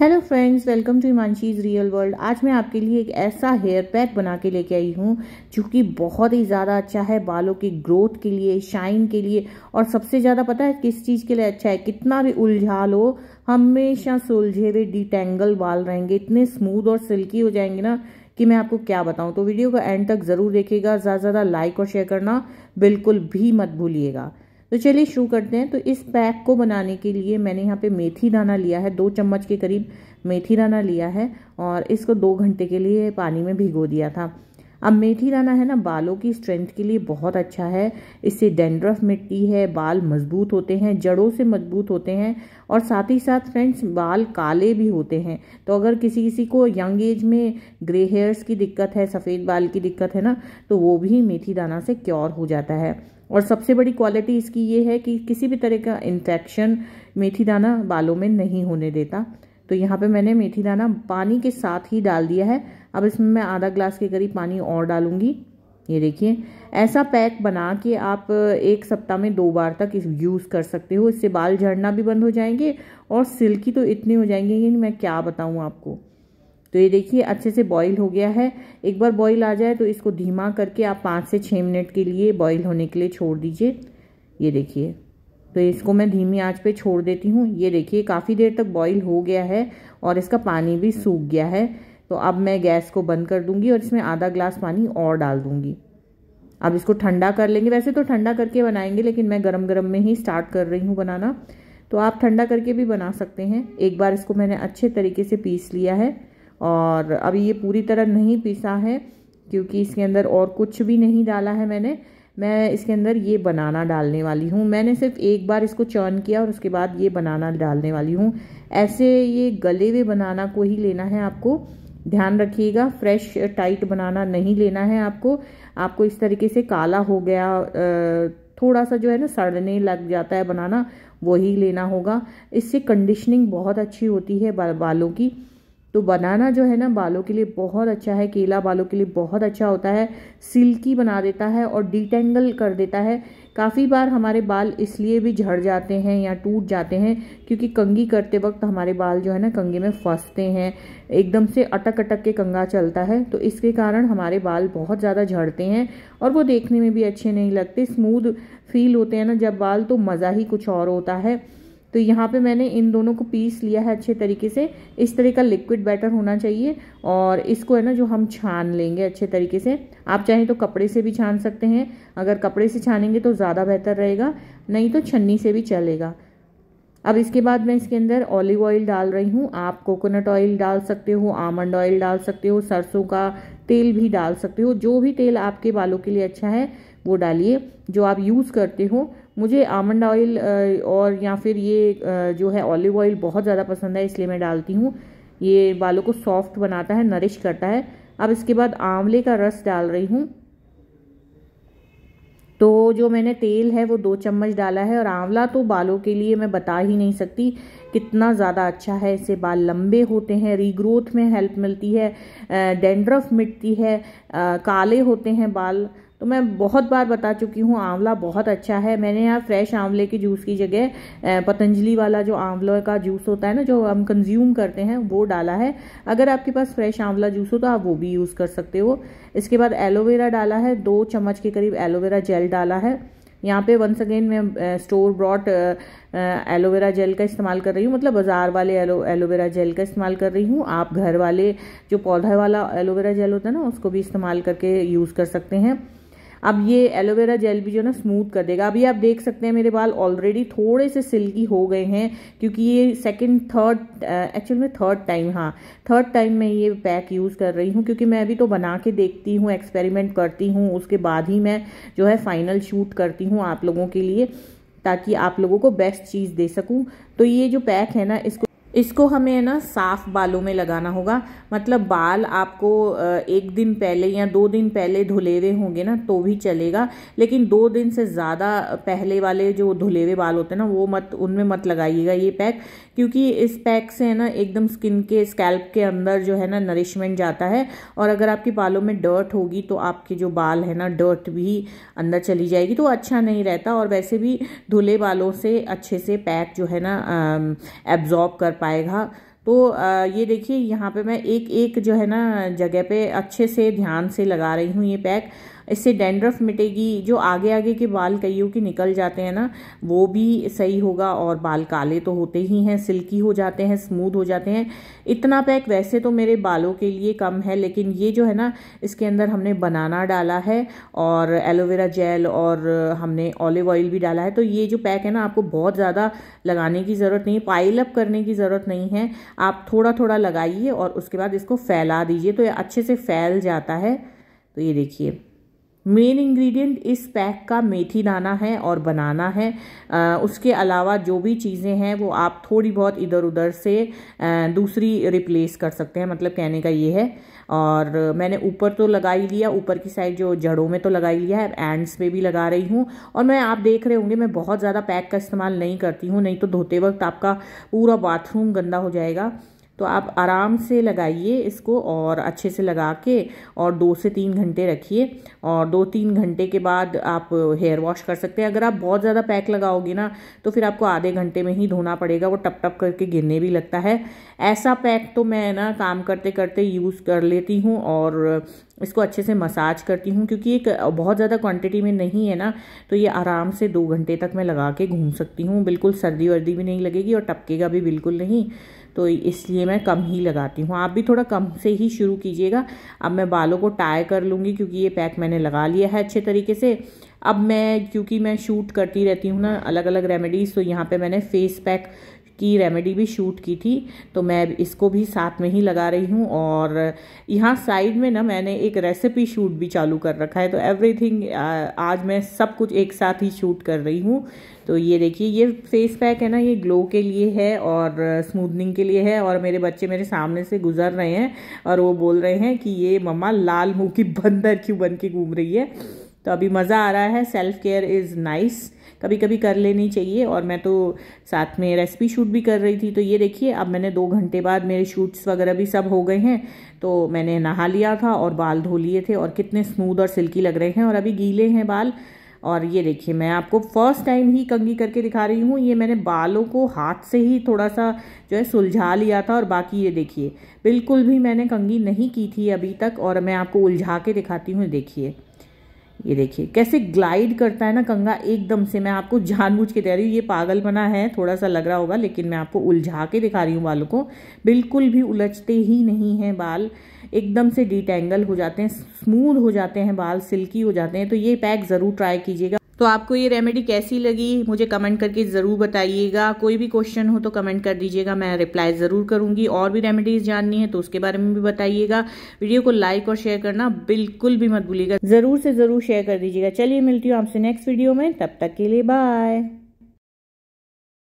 Hello friends welcome to Himanshi's real world आज मैं आपके लिए एक ऐसा हेयर पैक बना के लेके आई हूँ जो कि बहुत ही ज़्यादा अच्छा है बालों की ग्रोथ के लिए शाइन के लिए और सबसे ज़्यादा पता है किस चीज़ के लिए अच्छा है कितना भी उलझा लो हमेशा सुलझे हुए डिटेंगल बाल रहेंगे इतने स्मूथ और सिल्की हो जाएंगे ना कि मैं आपको क्या बताऊँ तो वीडियो का एंड तक ज़रूर देखिएगा ज़्यादा ज़्यादा लाइक और शेयर करना बिल्कुल भी मत भूलिएगा तो चलिए शुरू करते हैं तो इस पैक को बनाने के लिए मैंने यहाँ पे मेथी दाना लिया है दो चम्मच के करीब मेथी दाना लिया है और इसको दो घंटे के लिए पानी में भिगो दिया था अब मेथी दाना है ना बालों की स्ट्रेंथ के लिए बहुत अच्छा है इससे डेंड्रफ मिट्टी है बाल मजबूत होते हैं जड़ों से मजबूत होते हैं और साथ ही साथ फ्रेंड्स बाल काले भी होते हैं तो अगर किसी किसी को यंग एज में ग्रे हेयर्स की दिक्कत है सफ़ेद बाल की दिक्कत है ना तो वो भी मेथी दाना से क्योर हो जाता है और सबसे बड़ी क्वालिटी इसकी ये है कि किसी भी तरह का इन्फेक्शन मेथी दाना बालों में नहीं होने देता तो यहाँ पे मैंने मेथी दाना पानी के साथ ही डाल दिया है अब इसमें मैं आधा ग्लास के करीब पानी और डालूंगी ये देखिए ऐसा पैक बना के आप एक सप्ताह में दो बार तक इस यूज़ कर सकते हो इससे बाल झड़ना भी बंद हो जाएंगे और सिल्की तो इतनी हो जाएंगे कि मैं क्या बताऊँ आपको तो ये देखिए अच्छे से बॉईल हो गया है एक बार बॉईल आ जाए तो इसको धीमा करके आप पाँच से छः मिनट के लिए बॉईल होने के लिए छोड़ दीजिए ये देखिए तो इसको मैं धीमी आंच पे छोड़ देती हूँ ये देखिए काफ़ी देर तक बॉईल हो गया है और इसका पानी भी हम्म। सूख गया है तो अब मैं गैस को बंद कर दूँगी और इसमें आधा ग्लास पानी और डाल दूँगी अब इसको ठंडा कर लेंगे वैसे तो ठंडा करके बनाएंगे लेकिन मैं गरम गरम में ही स्टार्ट कर रही हूँ बनाना तो आप ठंडा करके भी बना सकते हैं एक बार इसको मैंने अच्छे तरीके से पीस लिया है और अभी ये पूरी तरह नहीं पीसा है क्योंकि इसके अंदर और कुछ भी नहीं डाला है मैंने मैं इसके अंदर ये बनाना डालने वाली हूँ मैंने सिर्फ एक बार इसको चर्न किया और उसके बाद ये बनाना डालने वाली हूँ ऐसे ये गले हुए बनाना को ही लेना है आपको ध्यान रखिएगा फ्रेश टाइट बनाना नहीं लेना है आपको आपको इस तरीके से काला हो गया थोड़ा सा जो है ना सड़ने लग जाता है बनाना वही लेना होगा इससे कंडीशनिंग बहुत अच्छी होती है बालों की तो बनाना जो है ना बालों के लिए बहुत अच्छा है केला बालों के लिए बहुत अच्छा होता है सिल्की बना देता है और डिटेंगल कर देता है काफ़ी बार हमारे बाल इसलिए भी झड़ जाते हैं या टूट जाते हैं क्योंकि कंगी करते वक्त हमारे बाल जो है ना कंगे में फंसते हैं एकदम से अटक अटक के कंगा चलता है तो इसके कारण हमारे बाल बहुत ज़्यादा झड़ते हैं और वो देखने में भी अच्छे नहीं लगते स्मूद फील होते हैं ना जब बाल तो मज़ा ही कुछ और होता है तो यहाँ पे मैंने इन दोनों को पीस लिया है अच्छे तरीके से इस तरह का लिक्विड बैटर होना चाहिए और इसको है ना जो हम छान लेंगे अच्छे तरीके से आप चाहें तो कपड़े से भी छान सकते हैं अगर कपड़े से छानेंगे तो ज़्यादा बेहतर रहेगा नहीं तो छन्नी से भी चलेगा अब इसके बाद मैं इसके अंदर ऑलिव ऑयल डाल रही हूँ आप कोकोनट ऑयल डाल सकते हो आमंड ऑयल डाल सकते हो सरसों का तेल भी डाल सकते हो जो भी तेल आपके बालों के लिए अच्छा है वो डालिए जो आप यूज़ करते हो मुझे आमंड ऑयल और या फिर ये जो है ऑलिव ऑयल बहुत ज़्यादा पसंद है इसलिए मैं डालती हूँ ये बालों को सॉफ्ट बनाता है नरिश करता है अब इसके बाद आंवले का रस डाल रही हूँ तो जो मैंने तेल है वो दो चम्मच डाला है और आंवला तो बालों के लिए मैं बता ही नहीं सकती कितना ज़्यादा अच्छा है इससे बाल लंबे होते हैं रीग्रोथ में हेल्प मिलती है डेंड्रफ मिटती है काले होते हैं बाल तो मैं बहुत बार बता चुकी हूँ आंवला बहुत अच्छा है मैंने यहाँ फ्रेश आंवले के जूस की जगह पतंजलि वाला जो आंवला का जूस होता है ना जो हम कंज्यूम करते हैं वो डाला है अगर आपके पास फ्रेश आंवला जूस हो तो आप वो भी यूज़ कर सकते हो इसके बाद एलोवेरा डाला है दो चम्मच के करीब एलोवेरा जेल डाला है यहाँ पे वंस अगेन मैं स्टोर ब्रॉड एलोवेरा जेल का इस्तेमाल कर रही हूँ मतलब बाज़ार वाले एलो एलोवेरा जेल का इस्तेमाल कर रही हूँ आप घर वाले जो पौधा वाला एलोवेरा जेल होता है ना उसको भी इस्तेमाल करके यूज़ कर सकते हैं अब ये एलोवेरा जेल भी जो ना स्मूथ कर देगा अभी आप देख सकते हैं मेरे बाल ऑलरेडी थोड़े से सिल्की हो गए हैं क्योंकि ये सेकेंड थर्ड एक्चुअल में थर्ड टाइम हाँ थर्ड टाइम मैं ये पैक यूज़ कर रही हूँ क्योंकि मैं अभी तो बना के देखती हूँ एक्सपेरिमेंट करती हूँ उसके बाद ही मैं जो है फाइनल शूट करती हूँ आप लोगों के लिए ताकि आप लोगों को बेस्ट चीज़ दे सकूँ तो ये जो पैक है ना इसको इसको हमें ना साफ़ बालों में लगाना होगा मतलब बाल आपको एक दिन पहले या दो दिन पहले धुले हुए होंगे ना तो भी चलेगा लेकिन दो दिन से ज़्यादा पहले वाले जो धुले हुए बाल होते हैं ना वो मत उनमें मत लगाइएगा ये पैक क्योंकि इस पैक से है ना एकदम स्किन के स्कैल्प के अंदर जो है ना नरिशमेंट जाता है और अगर आपके बालों में डर्ट होगी तो आपके जो बाल है ना डर्ट भी अंदर चली जाएगी तो अच्छा नहीं रहता और वैसे भी धुले बालों से अच्छे से पैक जो है ना एब्जॉर्ब कर पाएगा तो ये देखिए यहाँ पे मैं एक एक जो है ना जगह पे अच्छे से ध्यान से लगा रही हूँ ये पैक इससे डेंड्रफ मिटेगी जो आगे आगे के बाल कईयों के निकल जाते हैं ना वो भी सही होगा और बाल काले तो होते ही हैं सिल्की हो जाते हैं स्मूथ हो जाते हैं इतना पैक वैसे तो मेरे बालों के लिए कम है लेकिन ये जो है ना इसके अंदर हमने बनाना डाला है और एलोवेरा जेल और हमने ऑलिव ऑयल भी डाला है तो ये जो पैक है ना आपको बहुत ज़्यादा लगाने की ज़रूरत नहीं पाइल अप करने की ज़रूरत नहीं है आप थोड़ा थोड़ा लगाइए और उसके बाद इसको फैला दीजिए तो ये अच्छे से फैल जाता है तो ये देखिए मेन इंग्रेडिएंट इस पैक का मेथी दाना है और बनाना है आ, उसके अलावा जो भी चीज़ें हैं वो आप थोड़ी बहुत इधर उधर से आ, दूसरी रिप्लेस कर सकते हैं मतलब कहने का ये है और मैंने ऊपर तो लगा ही लिया ऊपर की साइड जो जड़ों में तो लगा ही लिया है एंड्स पे भी लगा रही हूँ और मैं आप देख रहे होंगे मैं बहुत ज़्यादा पैक का इस्तेमाल नहीं करती हूँ नहीं तो धोते वक्त आपका पूरा बाथरूम गंदा हो जाएगा तो आप आराम से लगाइए इसको और अच्छे से लगा के और दो से तीन घंटे रखिए और दो तीन घंटे के बाद आप हेयर वॉश कर सकते हैं अगर आप बहुत ज़्यादा पैक लगाओगे ना तो फिर आपको आधे घंटे में ही धोना पड़ेगा वो टप टप करके गिरने भी लगता है ऐसा पैक तो मैं ना काम करते करते यूज़ कर लेती हूँ और इसको अच्छे से मसाज करती हूँ क्योंकि एक बहुत ज़्यादा क्वांटिटी में नहीं है ना तो ये आराम से दो घंटे तक मैं लगा के घूम सकती हूँ बिल्कुल सर्दी वर्दी भी नहीं लगेगी और टपकेगा भी बिल्कुल नहीं तो इसलिए मैं कम ही लगाती हूँ आप भी थोड़ा कम से ही शुरू कीजिएगा अब मैं बालों को टाई कर लूँगी क्योंकि ये पैक मैंने लगा लिया है अच्छे तरीके से अब मैं क्योंकि मैं शूट करती रहती हूँ ना अलग अलग रेमेडीज़ तो यहाँ पे मैंने फेस पैक की रेमेडी भी शूट की थी तो मैं इसको भी साथ में ही लगा रही हूँ और यहाँ साइड में ना मैंने एक रेसिपी शूट भी चालू कर रखा है तो एवरीथिंग आज मैं सब कुछ एक साथ ही शूट कर रही हूँ तो ये देखिए ये फेस पैक है ना ये ग्लो के लिए है और स्मूदनिंग के लिए है और मेरे बच्चे मेरे सामने से गुजर रहे हैं और वो बोल रहे हैं कि ये मम्मा लाल मुँह की बंदर क्यों बन के घूम रही है तो अभी मज़ा आ रहा है सेल्फ केयर इज़ नाइस कभी कभी कर लेनी चाहिए और मैं तो साथ में रेसिपी शूट भी कर रही थी तो ये देखिए अब मैंने दो घंटे बाद मेरे शूट्स वगैरह भी सब हो गए हैं तो मैंने नहा लिया था और बाल धो लिए थे और कितने स्मूद और सिल्की लग रहे हैं और अभी गीले हैं बाल और ये देखिए मैं आपको फर्स्ट टाइम ही कंगी करके दिखा रही हूँ ये मैंने बालों को हाथ से ही थोड़ा सा जो है सुलझा लिया था और बाकी ये देखिए बिल्कुल भी मैंने कंगी नहीं की थी अभी तक और मैं आपको उलझा के दिखाती हूँ देखिए ये देखिए कैसे ग्लाइड करता है ना कंगा एकदम से मैं आपको जानबूझ के दे रही हूँ ये पागल बना है थोड़ा सा लग रहा होगा लेकिन मैं आपको उलझा के दिखा रही हूँ बालों को बिल्कुल भी उलझते ही नहीं हैं बाल एकदम से डिटेंगल हो जाते हैं स्मूद हो जाते हैं बाल सिल्की हो जाते हैं तो ये पैक ज़रूर ट्राई कीजिएगा तो आपको ये रेमेडी कैसी लगी मुझे कमेंट करके ज़रूर बताइएगा कोई भी क्वेश्चन हो तो कमेंट कर दीजिएगा मैं रिप्लाई ज़रूर करूँगी और भी रेमेडीज़ जाननी है तो उसके बारे में भी बताइएगा वीडियो को लाइक और शेयर करना बिल्कुल भी मत भूलिएगा ज़रूर से ज़रूर शेयर कर दीजिएगा चलिए मिलती हूँ आपसे नेक्स्ट वीडियो में तब तक के लिए बाय